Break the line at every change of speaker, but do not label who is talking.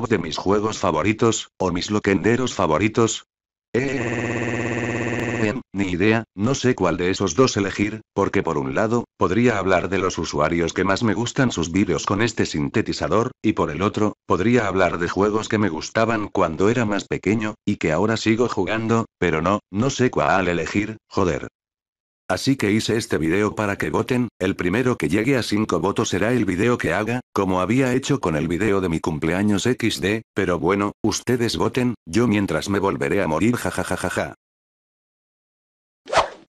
de mis juegos favoritos, o mis loquenderos favoritos? Eh, em, ni idea, no sé cuál de esos dos elegir, porque por un lado, podría hablar de los usuarios que más me gustan sus vídeos con este sintetizador, y por el otro, podría hablar de juegos que me gustaban cuando era más pequeño, y que ahora sigo jugando, pero no, no sé cuál elegir, joder. Así que hice este video para que voten, el primero que llegue a 5 votos será el video que haga, como había hecho con el video de mi cumpleaños XD, pero bueno, ustedes voten, yo mientras me volveré a morir jajajajaja.